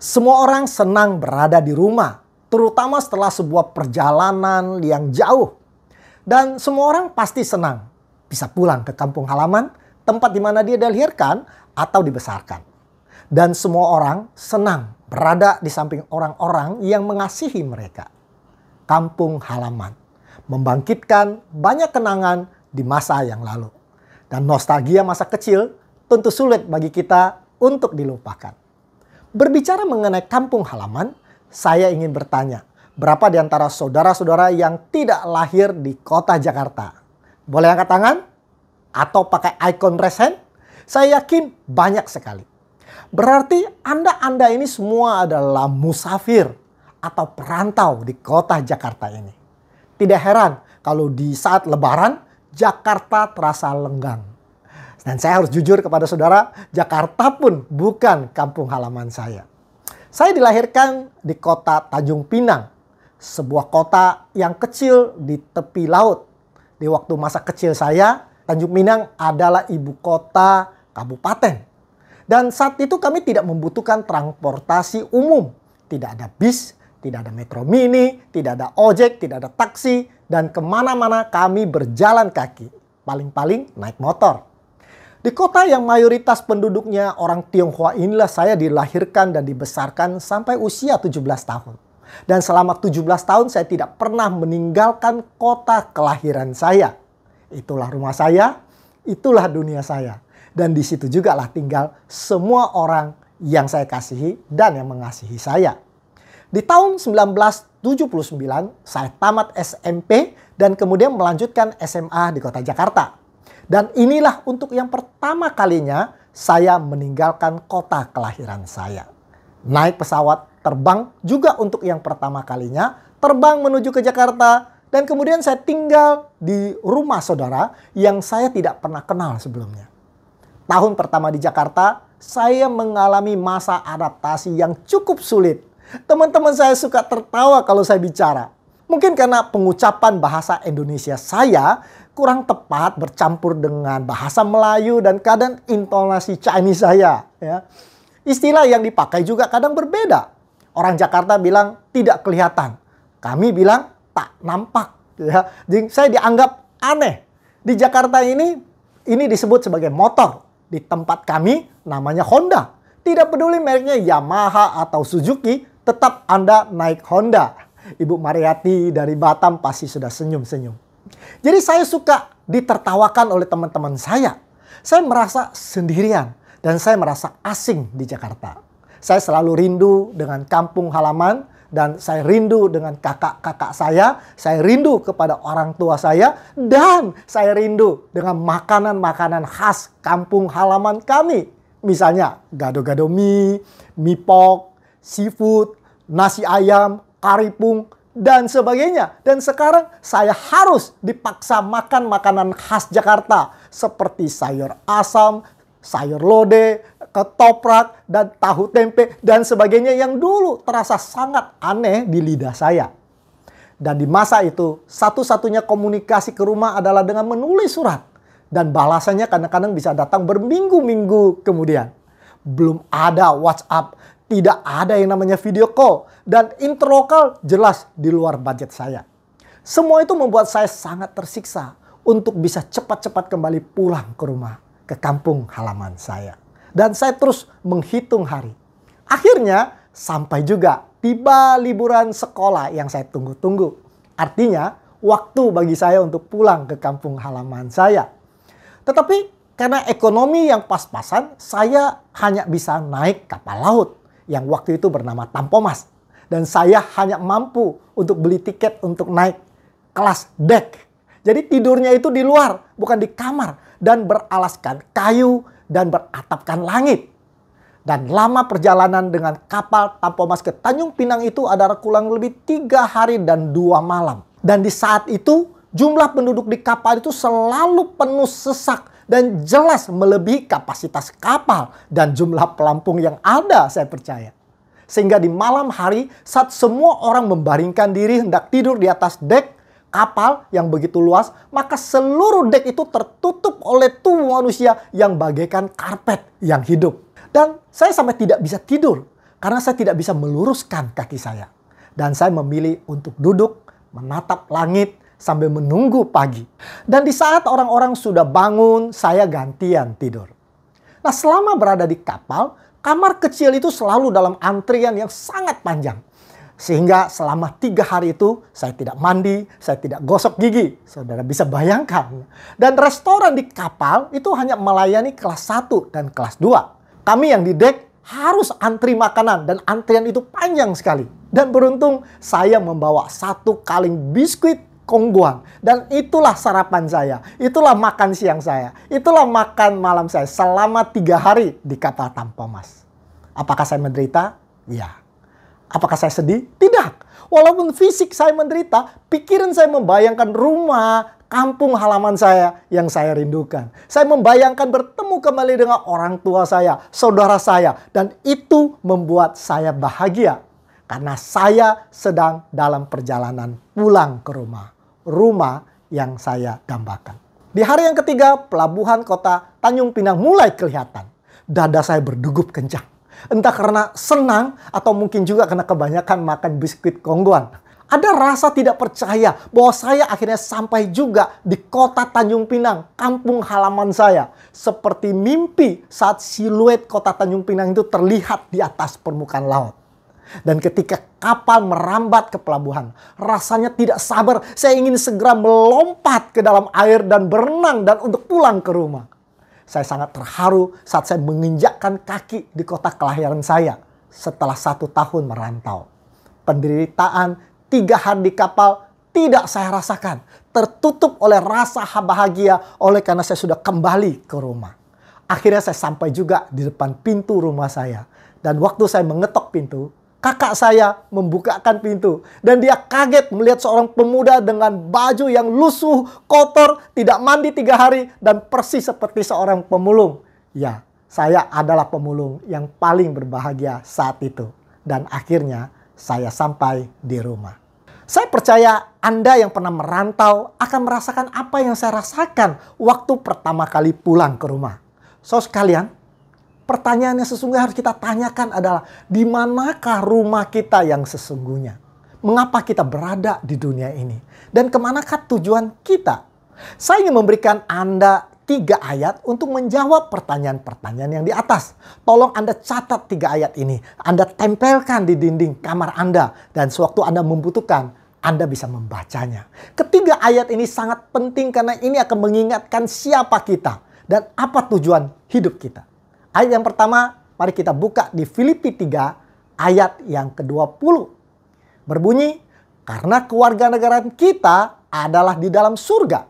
Semua orang senang berada di rumah, terutama setelah sebuah perjalanan yang jauh. Dan semua orang pasti senang bisa pulang ke kampung halaman, tempat di mana dia dilahirkan atau dibesarkan. Dan semua orang senang berada di samping orang-orang yang mengasihi mereka. Kampung halaman membangkitkan banyak kenangan di masa yang lalu. Dan nostalgia masa kecil tentu sulit bagi kita untuk dilupakan. Berbicara mengenai kampung halaman, saya ingin bertanya, berapa di antara saudara-saudara yang tidak lahir di kota Jakarta? Boleh angkat tangan? Atau pakai ikon resen? Saya yakin banyak sekali. Berarti Anda-Anda ini semua adalah musafir atau perantau di kota Jakarta ini. Tidak heran kalau di saat lebaran Jakarta terasa lenggang. Dan saya harus jujur kepada saudara, Jakarta pun bukan kampung halaman saya. Saya dilahirkan di kota Tanjung Pinang, sebuah kota yang kecil di tepi laut. Di waktu masa kecil saya, Tanjung Pinang adalah ibu kota kabupaten. Dan saat itu kami tidak membutuhkan transportasi umum. Tidak ada bis, tidak ada metro mini, tidak ada ojek, tidak ada taksi, dan kemana-mana kami berjalan kaki. Paling-paling naik motor. Di kota yang mayoritas penduduknya orang Tionghoa inilah saya dilahirkan dan dibesarkan sampai usia 17 tahun. Dan selama 17 tahun saya tidak pernah meninggalkan kota kelahiran saya. Itulah rumah saya, itulah dunia saya. Dan di situ juga lah tinggal semua orang yang saya kasihi dan yang mengasihi saya. Di tahun 1979 saya tamat SMP dan kemudian melanjutkan SMA di kota Jakarta. Dan inilah untuk yang pertama kalinya saya meninggalkan kota kelahiran saya. Naik pesawat terbang juga untuk yang pertama kalinya, terbang menuju ke Jakarta, dan kemudian saya tinggal di rumah saudara yang saya tidak pernah kenal sebelumnya. Tahun pertama di Jakarta, saya mengalami masa adaptasi yang cukup sulit. Teman-teman saya suka tertawa kalau saya bicara. Mungkin karena pengucapan bahasa Indonesia saya kurang tepat bercampur dengan bahasa Melayu dan kadang intonasi Chinese saya ya. Istilah yang dipakai juga kadang berbeda. Orang Jakarta bilang tidak kelihatan. Kami bilang tak nampak ya. Jadi saya dianggap aneh. Di Jakarta ini ini disebut sebagai motor. Di tempat kami namanya Honda. Tidak peduli mereknya Yamaha atau Suzuki, tetap Anda naik Honda. Ibu Mariati dari Batam pasti sudah senyum-senyum. Jadi saya suka ditertawakan oleh teman-teman saya. Saya merasa sendirian dan saya merasa asing di Jakarta. Saya selalu rindu dengan kampung halaman dan saya rindu dengan kakak-kakak saya, saya rindu kepada orang tua saya dan saya rindu dengan makanan-makanan khas kampung halaman kami. Misalnya gado-gado mie, mie pok, seafood, nasi ayam, karipung, dan sebagainya. Dan sekarang saya harus dipaksa makan makanan khas Jakarta seperti sayur asam, sayur lode, ketoprak, dan tahu tempe dan sebagainya yang dulu terasa sangat aneh di lidah saya. Dan di masa itu, satu-satunya komunikasi ke rumah adalah dengan menulis surat. Dan balasannya kadang-kadang bisa datang berminggu-minggu kemudian. Belum ada WhatsApp, tidak ada yang namanya video call dan interlokal jelas di luar budget saya. Semua itu membuat saya sangat tersiksa untuk bisa cepat-cepat kembali pulang ke rumah, ke kampung halaman saya. Dan saya terus menghitung hari. Akhirnya sampai juga tiba liburan sekolah yang saya tunggu-tunggu. Artinya waktu bagi saya untuk pulang ke kampung halaman saya. Tetapi karena ekonomi yang pas-pasan, saya hanya bisa naik kapal laut yang waktu itu bernama Tampomas. Dan saya hanya mampu untuk beli tiket untuk naik kelas deck. Jadi tidurnya itu di luar, bukan di kamar. Dan beralaskan kayu dan beratapkan langit. Dan lama perjalanan dengan kapal Tampomas ke Tanjung Pinang itu adalah kurang lebih tiga hari dan dua malam. Dan di saat itu jumlah penduduk di kapal itu selalu penuh sesak dan jelas melebihi kapasitas kapal dan jumlah pelampung yang ada saya percaya. Sehingga di malam hari saat semua orang membaringkan diri hendak tidur di atas dek kapal yang begitu luas, maka seluruh dek itu tertutup oleh tubuh manusia yang bagaikan karpet yang hidup. Dan saya sampai tidak bisa tidur karena saya tidak bisa meluruskan kaki saya. Dan saya memilih untuk duduk, menatap langit, sambil menunggu pagi. Dan di saat orang-orang sudah bangun, saya gantian tidur. Nah selama berada di kapal, kamar kecil itu selalu dalam antrian yang sangat panjang. Sehingga selama tiga hari itu saya tidak mandi, saya tidak gosok gigi. Saudara bisa bayangkan. Dan restoran di kapal itu hanya melayani kelas 1 dan kelas 2. Kami yang di dek harus antri makanan dan antrian itu panjang sekali. Dan beruntung saya membawa satu kaleng biskuit Kongguan Dan itulah sarapan saya, itulah makan siang saya, itulah makan malam saya selama tiga hari di kapal tanpa emas. Apakah saya menderita? Ya. Apakah saya sedih? Tidak. Walaupun fisik saya menderita, pikiran saya membayangkan rumah, kampung halaman saya yang saya rindukan. Saya membayangkan bertemu kembali dengan orang tua saya, saudara saya. Dan itu membuat saya bahagia karena saya sedang dalam perjalanan pulang ke rumah. Rumah yang saya gambarkan. Di hari yang ketiga, pelabuhan kota Tanjung Pinang mulai kelihatan. Dada saya berdegup kencang. Entah karena senang atau mungkin juga karena kebanyakan makan biskuit kongguan. Ada rasa tidak percaya bahwa saya akhirnya sampai juga di kota Tanjung Pinang, kampung halaman saya. Seperti mimpi saat siluet kota Tanjung Pinang itu terlihat di atas permukaan laut. Dan ketika kapal merambat ke pelabuhan, rasanya tidak sabar. Saya ingin segera melompat ke dalam air dan berenang dan untuk pulang ke rumah. Saya sangat terharu saat saya menginjakkan kaki di kota kelahiran saya setelah satu tahun merantau. Penderitaan tiga hari di kapal tidak saya rasakan. Tertutup oleh rasa bahagia oleh karena saya sudah kembali ke rumah. Akhirnya saya sampai juga di depan pintu rumah saya. Dan waktu saya mengetok pintu, kakak saya membukakan pintu. Dan dia kaget melihat seorang pemuda dengan baju yang lusuh, kotor, tidak mandi tiga hari, dan persis seperti seorang pemulung. Ya, saya adalah pemulung yang paling berbahagia saat itu. Dan akhirnya saya sampai di rumah. Saya percaya Anda yang pernah merantau akan merasakan apa yang saya rasakan waktu pertama kali pulang ke rumah. So sekalian, pertanyaan yang sesungguhnya harus kita tanyakan adalah di manakah rumah kita yang sesungguhnya? Mengapa kita berada di dunia ini? Dan kemanakah tujuan kita? Saya ingin memberikan Anda tiga ayat untuk menjawab pertanyaan-pertanyaan yang di atas. Tolong Anda catat tiga ayat ini. Anda tempelkan di dinding kamar Anda. Dan sewaktu Anda membutuhkan, anda bisa membacanya. Ketiga ayat ini sangat penting karena ini akan mengingatkan siapa kita dan apa tujuan hidup kita. Ayat yang pertama, mari kita buka di Filipi 3 ayat yang ke-20. Berbunyi, karena keluarga negara kita adalah di dalam surga.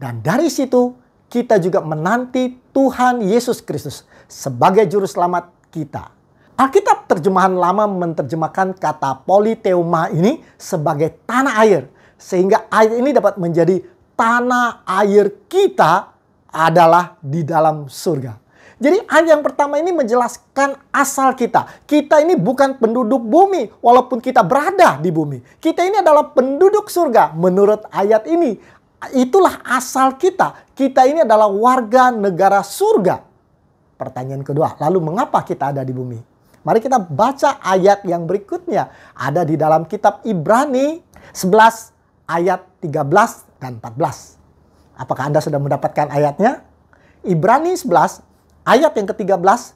Dan dari situ kita juga menanti Tuhan Yesus Kristus sebagai juru selamat kita. Alkitab terjemahan lama menerjemahkan kata politeuma ini sebagai tanah air. Sehingga ayat ini dapat menjadi tanah air kita adalah di dalam surga. Jadi ayat yang pertama ini menjelaskan asal kita. Kita ini bukan penduduk bumi walaupun kita berada di bumi. Kita ini adalah penduduk surga menurut ayat ini. Itulah asal kita. Kita ini adalah warga negara surga. Pertanyaan kedua, lalu mengapa kita ada di bumi? Mari kita baca ayat yang berikutnya. Ada di dalam kitab Ibrani 11 ayat 13 dan 14. Apakah Anda sudah mendapatkan ayatnya? Ibrani 11 Ayat yang ke-13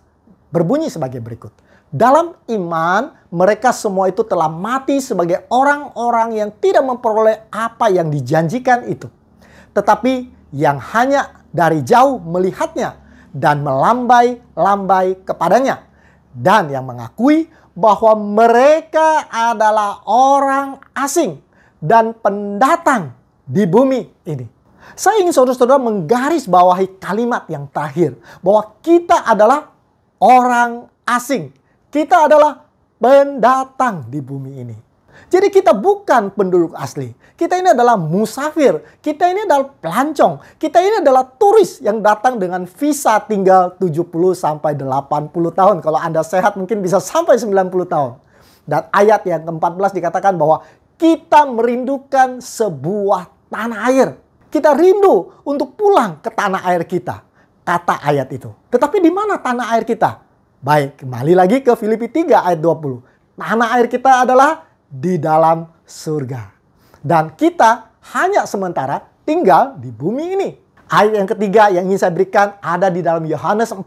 berbunyi sebagai berikut. Dalam iman, mereka semua itu telah mati sebagai orang-orang yang tidak memperoleh apa yang dijanjikan itu, tetapi yang hanya dari jauh melihatnya dan melambai-lambai kepadanya, dan yang mengakui bahwa mereka adalah orang asing dan pendatang di bumi ini. Saya ingin saudara-saudara menggaris bawahi kalimat yang terakhir. Bahwa kita adalah orang asing. Kita adalah pendatang di bumi ini. Jadi kita bukan penduduk asli. Kita ini adalah musafir. Kita ini adalah pelancong. Kita ini adalah turis yang datang dengan visa tinggal 70 sampai 80 tahun. Kalau Anda sehat mungkin bisa sampai 90 tahun. Dan ayat yang ke-14 dikatakan bahwa kita merindukan sebuah tanah air kita rindu untuk pulang ke tanah air kita. Kata ayat itu. Tetapi di mana tanah air kita? Baik, kembali lagi ke Filipi 3 ayat 20. Tanah air kita adalah di dalam surga. Dan kita hanya sementara tinggal di bumi ini. Ayat yang ketiga yang ingin saya berikan ada di dalam Yohanes 14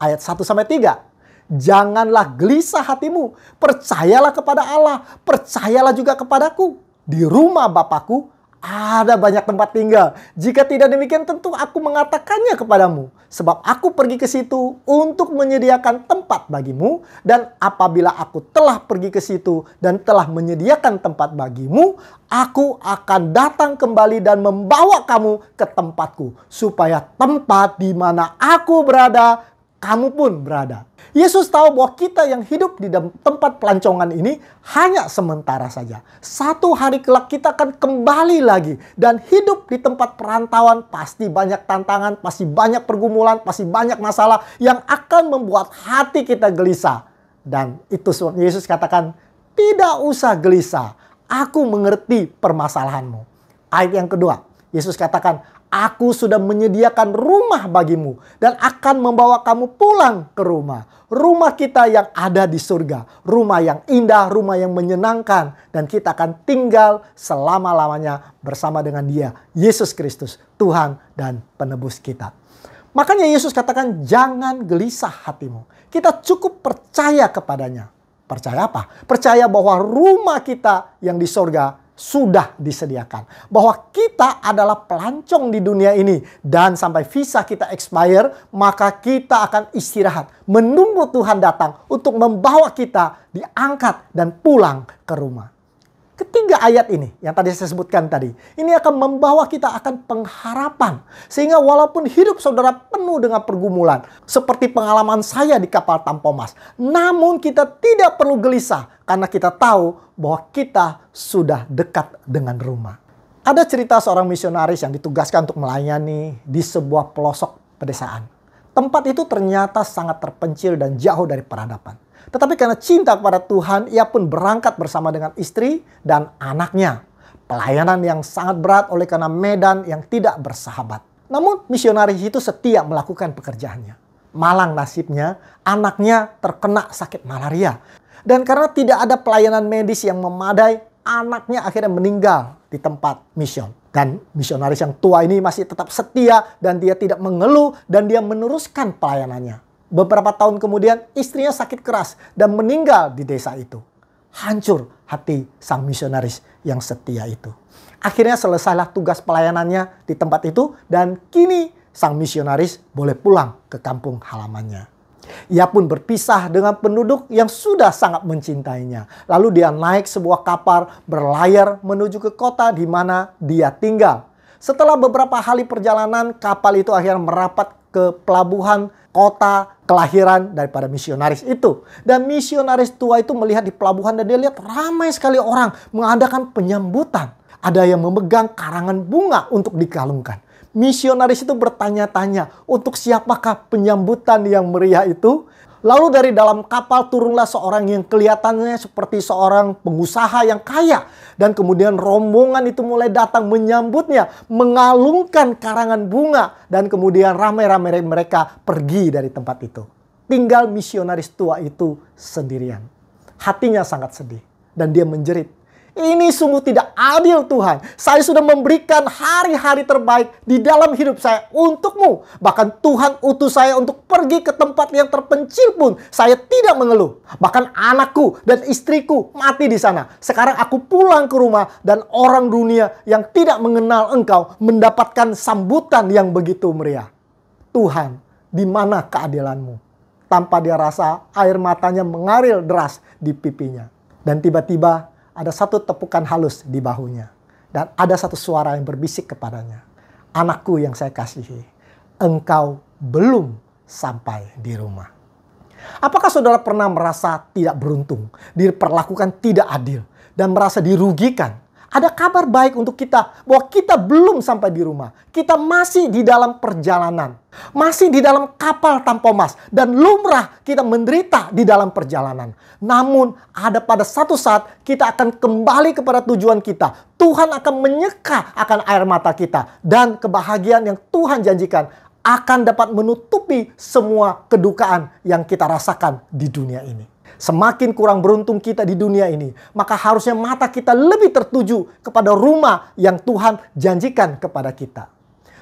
ayat 1 sampai 3. Janganlah gelisah hatimu, percayalah kepada Allah, percayalah juga kepadaku. Di rumah Bapakku ada banyak tempat tinggal. Jika tidak demikian tentu aku mengatakannya kepadamu. Sebab aku pergi ke situ untuk menyediakan tempat bagimu. Dan apabila aku telah pergi ke situ dan telah menyediakan tempat bagimu. Aku akan datang kembali dan membawa kamu ke tempatku. Supaya tempat di mana aku berada, kamu pun berada. Yesus tahu bahwa kita yang hidup di tempat pelancongan ini hanya sementara saja. Satu hari kelak kita akan kembali lagi dan hidup di tempat perantauan pasti banyak tantangan, pasti banyak pergumulan, pasti banyak masalah yang akan membuat hati kita gelisah. Dan itu Yesus katakan, tidak usah gelisah, aku mengerti permasalahanmu. Ayat yang kedua, Yesus katakan, Aku sudah menyediakan rumah bagimu dan akan membawa kamu pulang ke rumah. Rumah kita yang ada di surga, rumah yang indah, rumah yang menyenangkan, dan kita akan tinggal selama-lamanya bersama dengan Dia, Yesus Kristus, Tuhan dan Penebus kita. Makanya Yesus katakan, "Jangan gelisah hatimu, kita cukup percaya kepadanya." Percaya apa? Percaya bahwa rumah kita yang di surga sudah disediakan. Bahwa kita adalah pelancong di dunia ini. Dan sampai visa kita expire, maka kita akan istirahat. Menunggu Tuhan datang untuk membawa kita diangkat dan pulang ke rumah. Ketiga ayat ini yang tadi saya sebutkan tadi, ini akan membawa kita akan pengharapan. Sehingga walaupun hidup saudara penuh dengan pergumulan, seperti pengalaman saya di kapal Tampomas, namun kita tidak perlu gelisah karena kita tahu bahwa kita sudah dekat dengan rumah. Ada cerita seorang misionaris yang ditugaskan untuk melayani di sebuah pelosok pedesaan. Tempat itu ternyata sangat terpencil dan jauh dari peradaban. Tetapi karena cinta kepada Tuhan, ia pun berangkat bersama dengan istri dan anaknya. Pelayanan yang sangat berat oleh karena medan yang tidak bersahabat. Namun misionaris itu setia melakukan pekerjaannya. Malang nasibnya, anaknya terkena sakit malaria. Dan karena tidak ada pelayanan medis yang memadai, anaknya akhirnya meninggal di tempat mision. Dan misionaris yang tua ini masih tetap setia dan dia tidak mengeluh dan dia meneruskan pelayanannya beberapa tahun kemudian istrinya sakit keras dan meninggal di desa itu. Hancur hati sang misionaris yang setia itu. Akhirnya selesailah tugas pelayanannya di tempat itu dan kini sang misionaris boleh pulang ke kampung halamannya. Ia pun berpisah dengan penduduk yang sudah sangat mencintainya. Lalu dia naik sebuah kapal berlayar menuju ke kota di mana dia tinggal. Setelah beberapa hari perjalanan, kapal itu akhirnya merapat ke pelabuhan kota kelahiran daripada misionaris itu. Dan misionaris tua itu melihat di pelabuhan dan dia lihat ramai sekali orang mengadakan penyambutan. Ada yang memegang karangan bunga untuk dikalungkan. Misionaris itu bertanya-tanya untuk siapakah penyambutan yang meriah itu? Lalu dari dalam kapal turunlah seorang yang kelihatannya seperti seorang pengusaha yang kaya. Dan kemudian rombongan itu mulai datang menyambutnya, mengalungkan karangan bunga. Dan kemudian rame-rame mereka pergi dari tempat itu. Tinggal misionaris tua itu sendirian. Hatinya sangat sedih dan dia menjerit ini sungguh tidak adil Tuhan. Saya sudah memberikan hari-hari terbaik di dalam hidup saya untukmu. Bahkan Tuhan utus saya untuk pergi ke tempat yang terpencil pun saya tidak mengeluh. Bahkan anakku dan istriku mati di sana. Sekarang aku pulang ke rumah dan orang dunia yang tidak mengenal engkau mendapatkan sambutan yang begitu meriah. Tuhan, di mana keadilanmu? Tanpa dia rasa air matanya mengalir deras di pipinya. Dan tiba-tiba ada satu tepukan halus di bahunya. Dan ada satu suara yang berbisik kepadanya. Anakku yang saya kasihi, engkau belum sampai di rumah. Apakah saudara pernah merasa tidak beruntung, diperlakukan tidak adil, dan merasa dirugikan ada kabar baik untuk kita bahwa kita belum sampai di rumah. Kita masih di dalam perjalanan. Masih di dalam kapal tanpa mas. Dan lumrah kita menderita di dalam perjalanan. Namun ada pada satu saat kita akan kembali kepada tujuan kita. Tuhan akan menyeka akan air mata kita. Dan kebahagiaan yang Tuhan janjikan akan dapat menutupi semua kedukaan yang kita rasakan di dunia ini. Semakin kurang beruntung kita di dunia ini, maka harusnya mata kita lebih tertuju kepada rumah yang Tuhan janjikan kepada kita.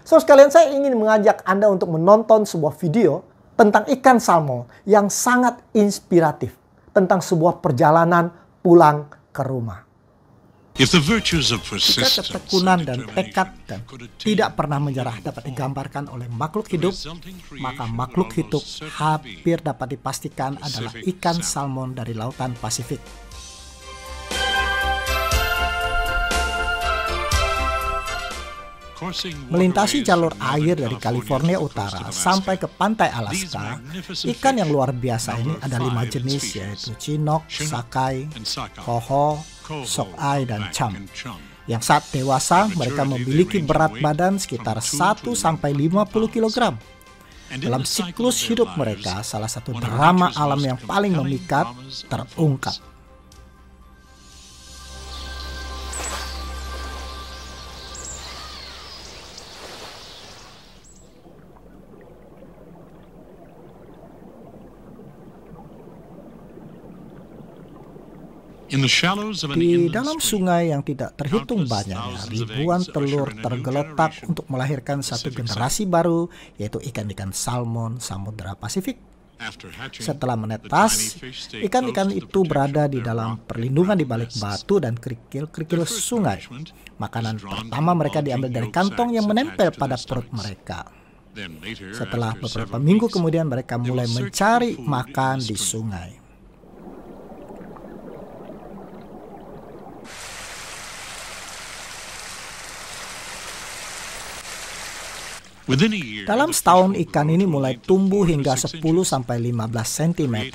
So sekalian saya ingin mengajak Anda untuk menonton sebuah video tentang ikan salmon yang sangat inspiratif tentang sebuah perjalanan pulang ke rumah. Jika ketekunan dan tekad dan tidak pernah menyerah dapat digambarkan oleh makhluk hidup, maka makhluk hidup hampir dapat dipastikan adalah ikan salmon dari lautan Pasifik. Melintasi jalur air dari California Utara sampai ke pantai Alaska, ikan yang luar biasa ini ada lima jenis yaitu chinook, sakai, koho, Sok Ai, dan Cham. Yang saat dewasa mereka memiliki berat badan sekitar 1-50 kg. Dalam siklus hidup mereka, salah satu drama alam yang paling memikat terungkap. Di dalam sungai yang tidak terhitung banyak, ribuan telur tergeletak untuk melahirkan satu generasi baru, yaitu ikan-ikan salmon samudera Pasifik. Setelah menetas, ikan-ikan itu berada di dalam perlindungan di balik batu dan kerikil-kerikil sungai. Makanan pertama mereka diambil dari kantong yang menempel pada perut mereka. Setelah beberapa minggu kemudian mereka mulai mencari makan di sungai. Dalam setahun, ikan ini mulai tumbuh hingga 10 sampai 15 cm.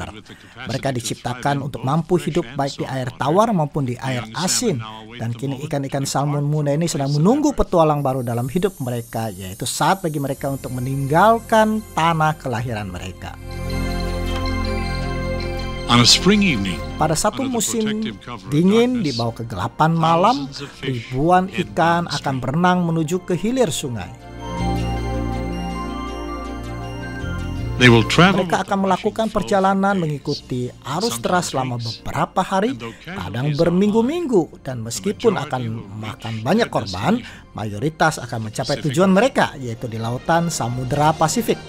Mereka diciptakan untuk mampu hidup baik di air tawar maupun di air asin. Dan kini ikan-ikan salmon muda ini sedang menunggu petualang baru dalam hidup mereka, yaitu saat bagi mereka untuk meninggalkan tanah kelahiran mereka. Pada satu musim dingin di bawah kegelapan malam, ribuan ikan akan berenang menuju ke hilir sungai. Mereka akan melakukan perjalanan mengikuti arus deras selama beberapa hari, kadang berminggu-minggu, dan meskipun akan makan banyak korban, mayoritas akan mencapai tujuan mereka, yaitu di lautan Samudera Pasifik.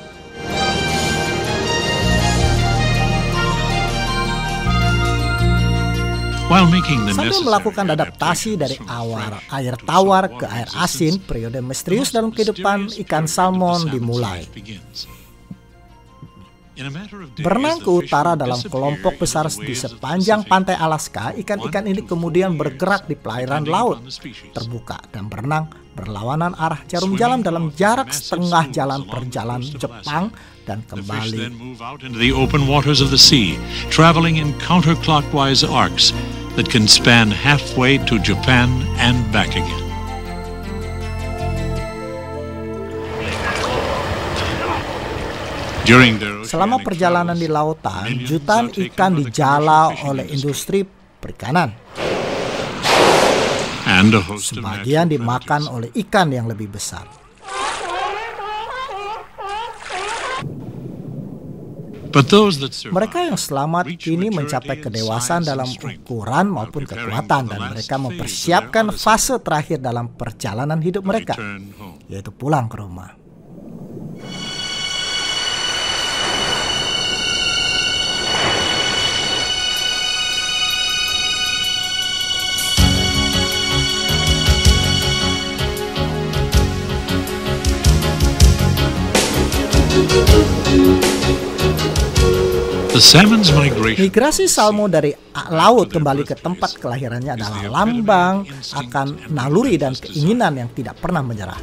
Sambil melakukan adaptasi dari awar air tawar ke air asin, periode misterius dalam kehidupan ikan salmon dimulai. Berenang ke utara dalam kelompok besar di sepanjang pantai Alaska, ikan-ikan ini kemudian bergerak di perairan laut terbuka dan berenang berlawanan arah jarum jalan dalam jarak setengah jalan perjalanan Jepang dan kembali. traveling in Selama perjalanan di lautan, jutaan ikan dijala oleh industri perikanan. Sebagian dimakan oleh ikan yang lebih besar. Mereka yang selamat kini mencapai kedewasaan dalam ukuran maupun kekuatan dan mereka mempersiapkan fase terakhir dalam perjalanan hidup mereka, yaitu pulang ke rumah. Migrasi Salmo dari laut kembali ke tempat kelahirannya adalah lambang akan naluri dan keinginan yang tidak pernah menyerah.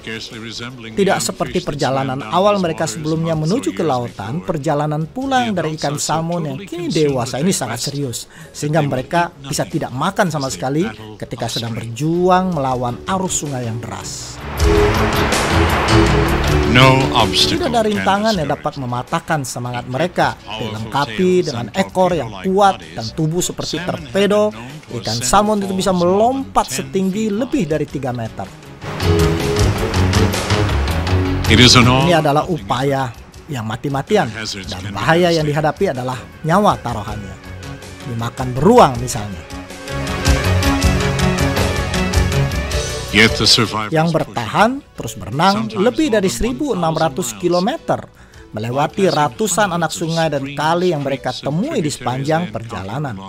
Tidak seperti perjalanan awal mereka sebelumnya menuju ke lautan, perjalanan pulang dari ikan salmon yang kini dewasa ini sangat serius, sehingga mereka bisa tidak makan sama sekali ketika sedang berjuang melawan arus sungai yang deras. Tidak ada rintangan yang dapat mematahkan semangat mereka, dilengkapi dengan ekor yang kuat dan tubuh seperti torpedo, ikan salmon itu bisa melompat setinggi lebih dari 3 meter. Ini adalah upaya yang mati-matian dan bahaya yang dihadapi adalah nyawa taruhannya. Dimakan beruang misalnya. Yang bertahan terus berenang lebih dari 1.600 km melewati ratusan anak sungai dan kali yang mereka temui di sepanjang perjalanan.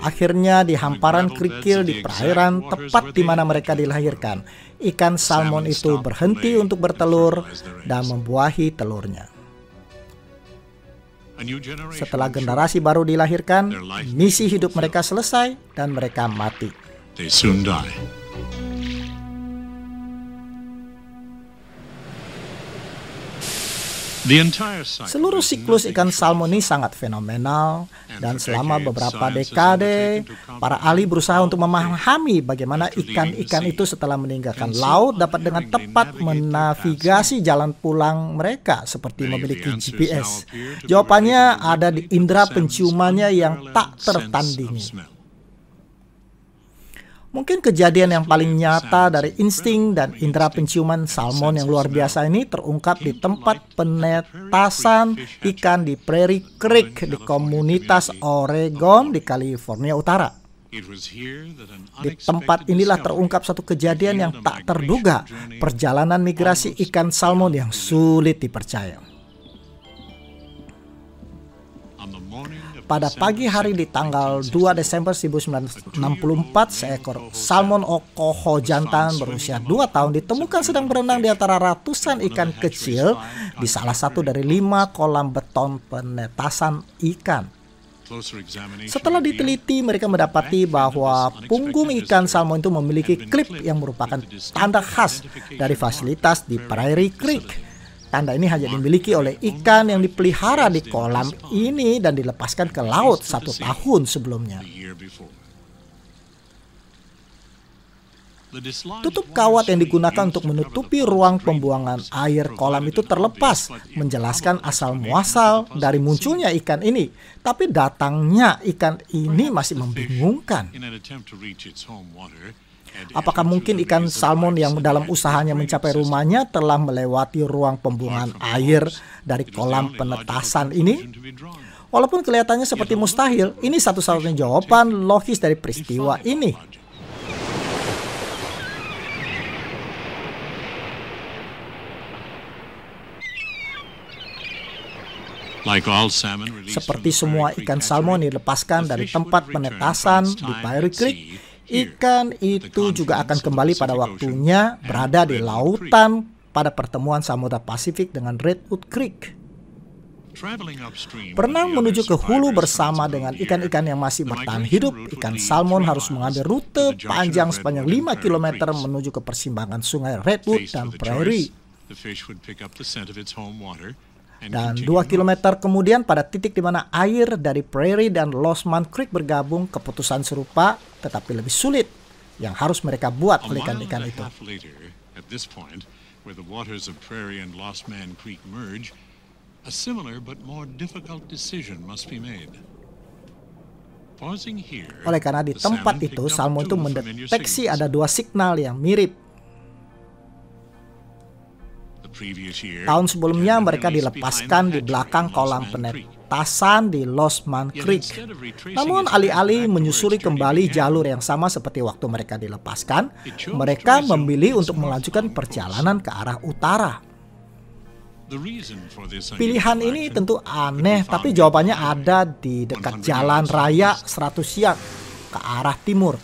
Akhirnya di hamparan kerikil di perairan tepat di mana mereka dilahirkan, ikan salmon itu berhenti untuk bertelur dan membuahi telurnya. Setelah generasi baru dilahirkan, misi hidup mereka selesai dan mereka mati. Seluruh siklus ikan salmon ini sangat fenomenal dan selama beberapa dekade para ahli berusaha untuk memahami bagaimana ikan-ikan itu setelah meninggalkan laut dapat dengan tepat menavigasi jalan pulang mereka seperti memiliki GPS. Jawabannya ada di indera penciumannya yang tak tertandingi. Mungkin kejadian yang paling nyata dari insting dan indera penciuman salmon yang luar biasa ini terungkap di tempat penetasan ikan di Prairie Creek di komunitas Oregon di California Utara. Di tempat inilah terungkap satu kejadian yang tak terduga, perjalanan migrasi ikan salmon yang sulit dipercaya. pada pagi hari di tanggal 2 Desember 1964 seekor salmon okoho jantan berusia 2 tahun ditemukan sedang berenang di antara ratusan ikan kecil di salah satu dari lima kolam beton penetasan ikan. Setelah diteliti, mereka mendapati bahwa punggung ikan salmon itu memiliki klip yang merupakan tanda khas dari fasilitas di Prairie Creek Tanda ini hanya dimiliki oleh ikan yang dipelihara di kolam ini dan dilepaskan ke laut satu tahun sebelumnya. Tutup kawat yang digunakan untuk menutupi ruang pembuangan air kolam itu terlepas, menjelaskan asal muasal dari munculnya ikan ini. Tapi datangnya ikan ini masih membingungkan. Apakah mungkin ikan salmon yang dalam usahanya mencapai rumahnya telah melewati ruang pembuangan air dari kolam penetasan ini? Walaupun kelihatannya seperti mustahil, ini satu-satunya jawaban logis dari peristiwa ini. Seperti semua ikan salmon dilepaskan dari tempat penetasan di Prairie Creek, Iya. Ikan itu juga akan kembali pada waktunya berada di lautan pada pertemuan Samudra Pasifik dengan Redwood Creek. Pernah menuju ke hulu bersama dengan ikan-ikan yang masih bertahan hidup, ikan salmon harus mengambil rute panjang sepanjang 5 km menuju ke persimpangan sungai Redwood dan Prairie. Dan 2 km kemudian pada titik di mana air dari Prairie dan Losman Creek bergabung, keputusan serupa tetapi lebih sulit yang harus mereka buat oleh ikan-ikan itu. Oleh karena di tempat itu, salmon itu mendeteksi ada dua signal yang mirip Tahun sebelumnya mereka dilepaskan di belakang kolam penetasan di Losman Creek. Namun alih-alih menyusuri kembali jalur yang sama seperti waktu mereka dilepaskan, mereka memilih untuk melanjutkan perjalanan ke arah utara. Pilihan ini tentu aneh, tapi jawabannya ada di dekat jalan raya 100 siang ke arah timur.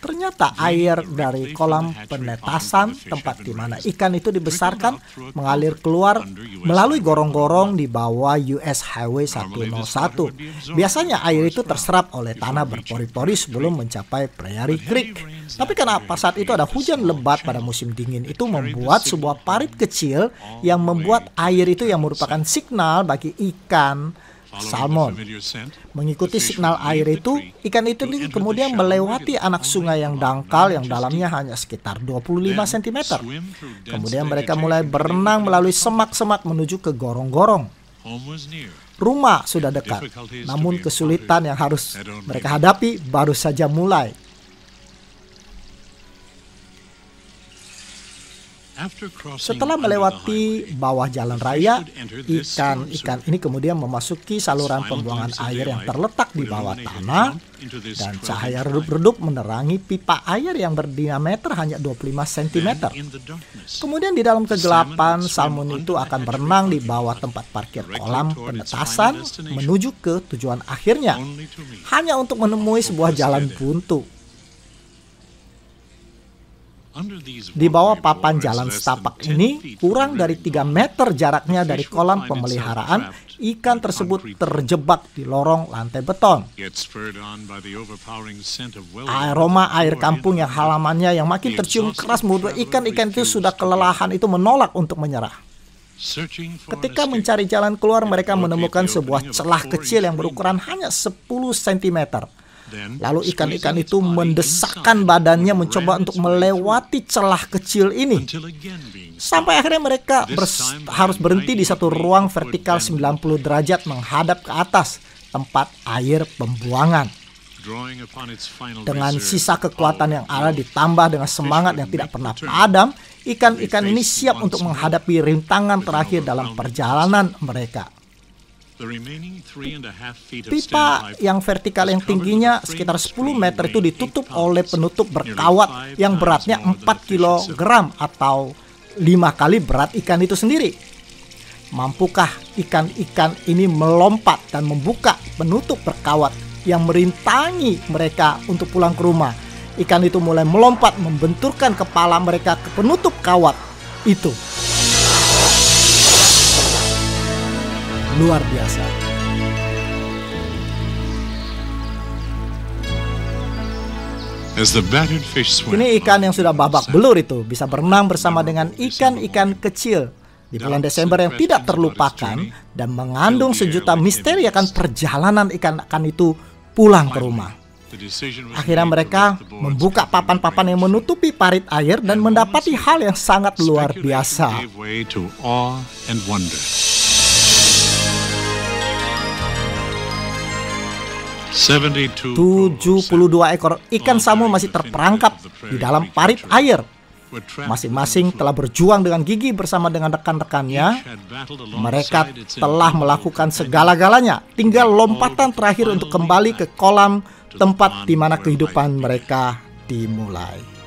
Ternyata air dari kolam penetasan tempat di mana ikan itu dibesarkan mengalir keluar melalui gorong-gorong di bawah US Highway 101. Biasanya air itu terserap oleh tanah berpori-pori sebelum mencapai Prairie Creek. Tapi kenapa saat itu ada hujan lebat pada musim dingin itu membuat sebuah parit kecil yang membuat air itu yang merupakan signal bagi ikan salmon. Mengikuti signal air itu, ikan itu kemudian melewati anak sungai yang dangkal yang dalamnya hanya sekitar 25 cm. Kemudian mereka mulai berenang melalui semak-semak menuju ke gorong-gorong. Rumah sudah dekat, namun kesulitan yang harus mereka hadapi baru saja mulai. Setelah melewati bawah jalan raya, ikan-ikan ini kemudian memasuki saluran pembuangan air yang terletak di bawah tanah dan cahaya redup-redup menerangi pipa air yang berdiameter hanya 25 cm. Kemudian di dalam kegelapan, salmon itu akan berenang di bawah tempat parkir kolam penetasan menuju ke tujuan akhirnya, hanya untuk menemui sebuah jalan buntu di bawah papan jalan setapak ini, kurang dari 3 meter jaraknya dari kolam pemeliharaan, ikan tersebut terjebak di lorong lantai beton. Aroma air kampung yang halamannya yang makin tercium keras membuat ikan-ikan itu sudah kelelahan itu menolak untuk menyerah. Ketika mencari jalan keluar, mereka menemukan sebuah celah kecil yang berukuran hanya 10 cm Lalu ikan-ikan itu mendesakkan badannya mencoba untuk melewati celah kecil ini. Sampai akhirnya mereka harus berhenti di satu ruang vertikal 90 derajat menghadap ke atas, tempat air pembuangan. Dengan sisa kekuatan yang ada ditambah dengan semangat yang tidak pernah padam, ikan-ikan ini siap untuk menghadapi rintangan terakhir dalam perjalanan mereka. Pipa yang vertikal yang tingginya sekitar 10 meter itu ditutup oleh penutup berkawat yang beratnya 4 kg atau lima kali berat ikan itu sendiri. Mampukah ikan-ikan ini melompat dan membuka penutup berkawat yang merintangi mereka untuk pulang ke rumah? Ikan itu mulai melompat membenturkan kepala mereka ke penutup kawat itu. luar biasa. Ini ikan yang sudah babak belur itu bisa berenang bersama dengan ikan-ikan kecil di bulan Desember yang tidak terlupakan dan mengandung sejuta misteri akan perjalanan ikan-ikan itu pulang ke rumah. Akhirnya mereka membuka papan-papan yang menutupi parit air dan mendapati hal yang sangat luar biasa. 72 ekor ikan samu masih terperangkap di dalam parit air. Masing-masing telah berjuang dengan gigi bersama dengan rekan-rekannya. Mereka telah melakukan segala-galanya, tinggal lompatan terakhir untuk kembali ke kolam tempat di mana kehidupan mereka dimulai.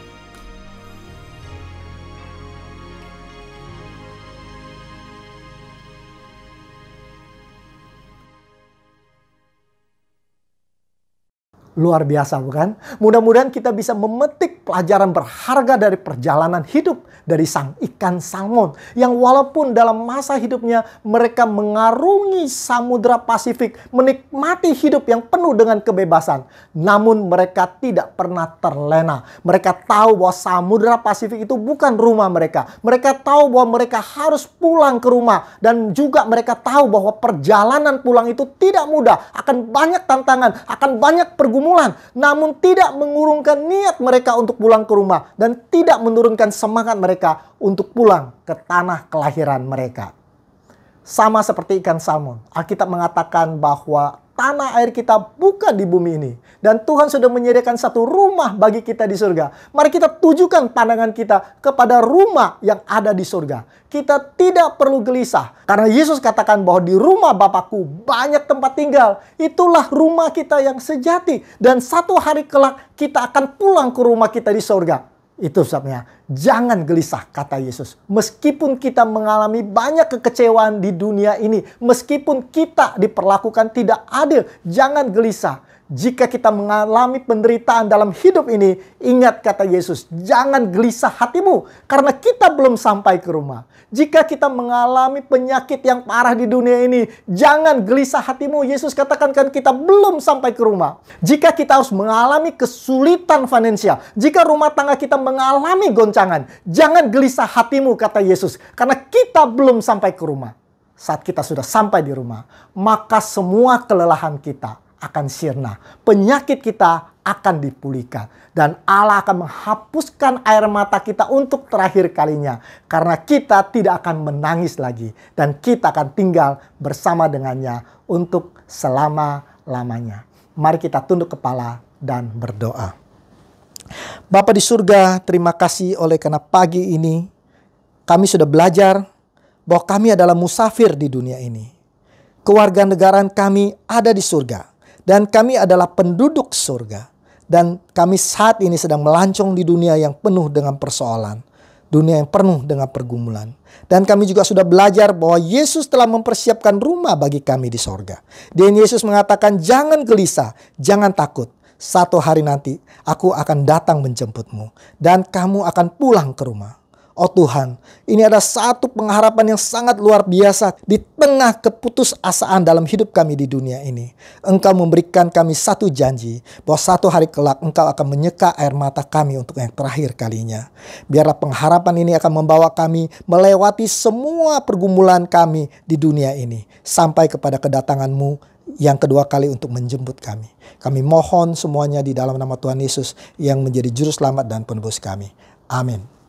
Luar biasa bukan? Mudah-mudahan kita bisa memetik pelajaran berharga dari perjalanan hidup dari sang ikan salmon. Yang walaupun dalam masa hidupnya mereka mengarungi samudera Pasifik, menikmati hidup yang penuh dengan kebebasan. Namun mereka tidak pernah terlena. Mereka tahu bahwa samudera Pasifik itu bukan rumah mereka. Mereka tahu bahwa mereka harus pulang ke rumah. Dan juga mereka tahu bahwa perjalanan pulang itu tidak mudah. Akan banyak tantangan, akan banyak pergumulan pergumulan, namun tidak mengurungkan niat mereka untuk pulang ke rumah dan tidak menurunkan semangat mereka untuk pulang ke tanah kelahiran mereka. Sama seperti ikan salmon, Alkitab mengatakan bahwa tanah air kita bukan di bumi ini. Dan Tuhan sudah menyediakan satu rumah bagi kita di surga. Mari kita tujukan pandangan kita kepada rumah yang ada di surga. Kita tidak perlu gelisah. Karena Yesus katakan bahwa di rumah Bapakku banyak tempat tinggal. Itulah rumah kita yang sejati. Dan satu hari kelak kita akan pulang ke rumah kita di surga. Itu sebabnya, jangan gelisah, kata Yesus. Meskipun kita mengalami banyak kekecewaan di dunia ini, meskipun kita diperlakukan tidak adil, jangan gelisah jika kita mengalami penderitaan dalam hidup ini, ingat kata Yesus, jangan gelisah hatimu karena kita belum sampai ke rumah. Jika kita mengalami penyakit yang parah di dunia ini, jangan gelisah hatimu. Yesus katakan kan kita belum sampai ke rumah. Jika kita harus mengalami kesulitan finansial, jika rumah tangga kita mengalami goncangan, jangan gelisah hatimu kata Yesus karena kita belum sampai ke rumah. Saat kita sudah sampai di rumah, maka semua kelelahan kita akan sirna. Penyakit kita akan dipulihkan. Dan Allah akan menghapuskan air mata kita untuk terakhir kalinya. Karena kita tidak akan menangis lagi. Dan kita akan tinggal bersama dengannya untuk selama-lamanya. Mari kita tunduk kepala dan berdoa. Bapak di surga, terima kasih oleh karena pagi ini kami sudah belajar bahwa kami adalah musafir di dunia ini. Keluarga negara kami ada di surga dan kami adalah penduduk surga. Dan kami saat ini sedang melancong di dunia yang penuh dengan persoalan, dunia yang penuh dengan pergumulan. Dan kami juga sudah belajar bahwa Yesus telah mempersiapkan rumah bagi kami di sorga. Dan Yesus mengatakan, "Jangan gelisah, jangan takut. Satu hari nanti aku akan datang menjemputmu, dan kamu akan pulang ke rumah." Oh Tuhan, ini ada satu pengharapan yang sangat luar biasa di tengah keputusasaan dalam hidup kami di dunia ini. Engkau memberikan kami satu janji bahwa satu hari kelak Engkau akan menyeka air mata kami untuk yang terakhir kalinya. Biarlah pengharapan ini akan membawa kami melewati semua pergumulan kami di dunia ini sampai kepada kedatanganmu yang kedua kali untuk menjemput kami. Kami mohon semuanya di dalam nama Tuhan Yesus yang menjadi juru selamat dan penebus kami. Amin.